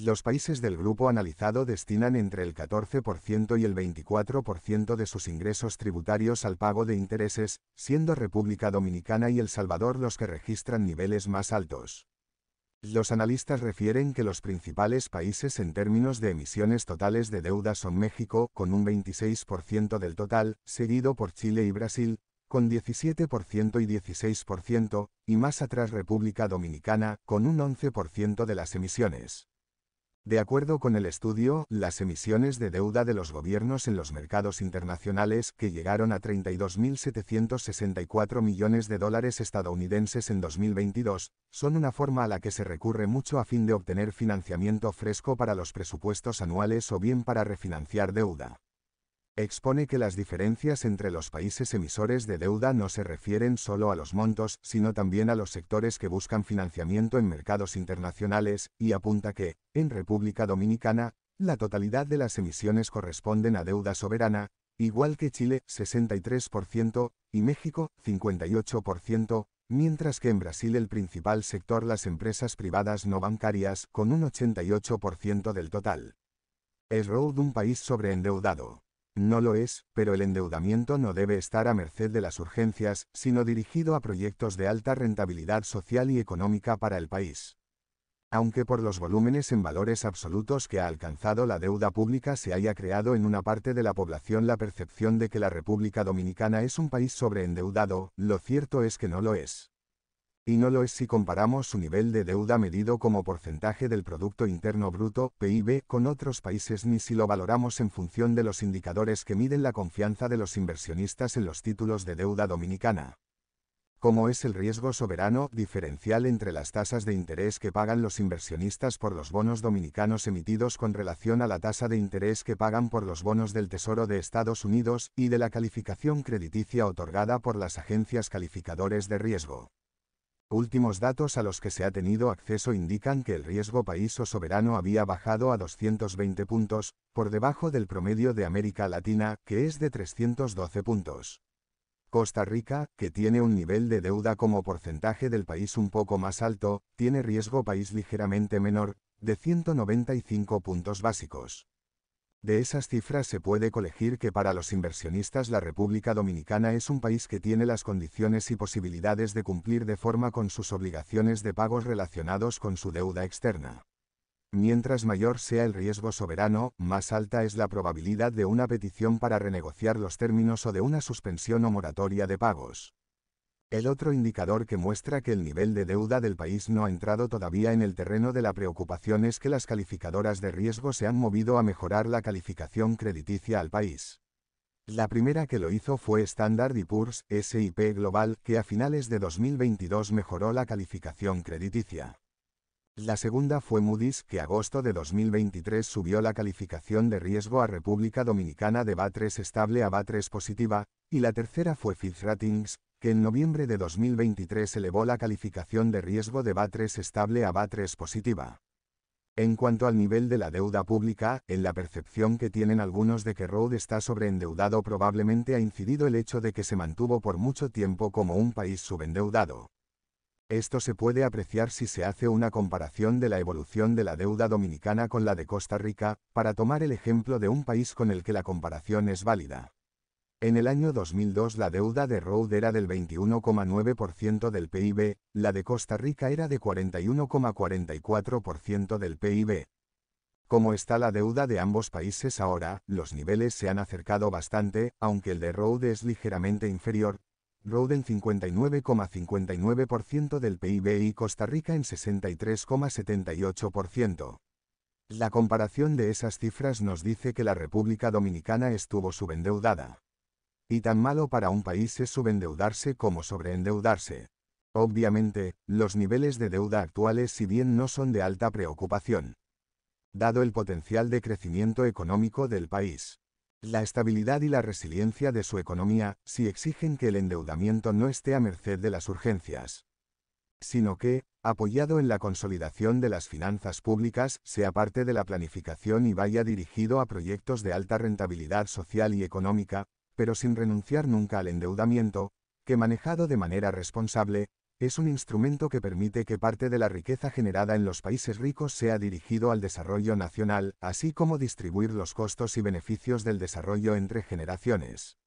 Los países del grupo analizado destinan entre el 14% y el 24% de sus ingresos tributarios al pago de intereses, siendo República Dominicana y El Salvador los que registran niveles más altos. Los analistas refieren que los principales países en términos de emisiones totales de deuda son México, con un 26% del total, seguido por Chile y Brasil, con 17% y 16%, y más atrás República Dominicana, con un 11% de las emisiones. De acuerdo con el estudio, las emisiones de deuda de los gobiernos en los mercados internacionales, que llegaron a 32.764 millones de dólares estadounidenses en 2022, son una forma a la que se recurre mucho a fin de obtener financiamiento fresco para los presupuestos anuales o bien para refinanciar deuda expone que las diferencias entre los países emisores de deuda no se refieren solo a los montos, sino también a los sectores que buscan financiamiento en mercados internacionales, y apunta que, en República Dominicana, la totalidad de las emisiones corresponden a deuda soberana, igual que Chile, 63%, y México, 58%, mientras que en Brasil el principal sector las empresas privadas no bancarias, con un 88% del total. Es road un país sobreendeudado. No lo es, pero el endeudamiento no debe estar a merced de las urgencias, sino dirigido a proyectos de alta rentabilidad social y económica para el país. Aunque por los volúmenes en valores absolutos que ha alcanzado la deuda pública se haya creado en una parte de la población la percepción de que la República Dominicana es un país sobreendeudado, lo cierto es que no lo es y no lo es si comparamos su nivel de deuda medido como porcentaje del Producto Interno Bruto, PIB, con otros países ni si lo valoramos en función de los indicadores que miden la confianza de los inversionistas en los títulos de deuda dominicana. Como es el riesgo soberano, diferencial entre las tasas de interés que pagan los inversionistas por los bonos dominicanos emitidos con relación a la tasa de interés que pagan por los bonos del Tesoro de Estados Unidos, y de la calificación crediticia otorgada por las agencias calificadores de riesgo. Últimos datos a los que se ha tenido acceso indican que el riesgo país o soberano había bajado a 220 puntos, por debajo del promedio de América Latina, que es de 312 puntos. Costa Rica, que tiene un nivel de deuda como porcentaje del país un poco más alto, tiene riesgo país ligeramente menor, de 195 puntos básicos. De esas cifras se puede colegir que para los inversionistas la República Dominicana es un país que tiene las condiciones y posibilidades de cumplir de forma con sus obligaciones de pagos relacionados con su deuda externa. Mientras mayor sea el riesgo soberano, más alta es la probabilidad de una petición para renegociar los términos o de una suspensión o moratoria de pagos. El otro indicador que muestra que el nivel de deuda del país no ha entrado todavía en el terreno de la preocupación es que las calificadoras de riesgo se han movido a mejorar la calificación crediticia al país. La primera que lo hizo fue Standard Poor's, SIP Global, que a finales de 2022 mejoró la calificación crediticia. La segunda fue Moody's, que agosto de 2023 subió la calificación de riesgo a República Dominicana de BA3 estable a BATRES 3 positiva, y la tercera fue Fitch Ratings, que en noviembre de 2023 elevó la calificación de riesgo de BATRES 3 estable a BATRES 3 positiva. En cuanto al nivel de la deuda pública, en la percepción que tienen algunos de que Road está sobreendeudado probablemente ha incidido el hecho de que se mantuvo por mucho tiempo como un país subendeudado. Esto se puede apreciar si se hace una comparación de la evolución de la deuda dominicana con la de Costa Rica, para tomar el ejemplo de un país con el que la comparación es válida. En el año 2002 la deuda de Rhode era del 21,9% del PIB, la de Costa Rica era de 41,44% del PIB. Como está la deuda de ambos países ahora, los niveles se han acercado bastante, aunque el de Rhode es ligeramente inferior. Rhode en 59,59% del PIB y Costa Rica en 63,78%. La comparación de esas cifras nos dice que la República Dominicana estuvo subendeudada. Y tan malo para un país es subendeudarse como sobreendeudarse. Obviamente, los niveles de deuda actuales si bien no son de alta preocupación. Dado el potencial de crecimiento económico del país, la estabilidad y la resiliencia de su economía, si exigen que el endeudamiento no esté a merced de las urgencias, sino que, apoyado en la consolidación de las finanzas públicas, sea parte de la planificación y vaya dirigido a proyectos de alta rentabilidad social y económica, pero sin renunciar nunca al endeudamiento, que manejado de manera responsable, es un instrumento que permite que parte de la riqueza generada en los países ricos sea dirigido al desarrollo nacional, así como distribuir los costos y beneficios del desarrollo entre generaciones.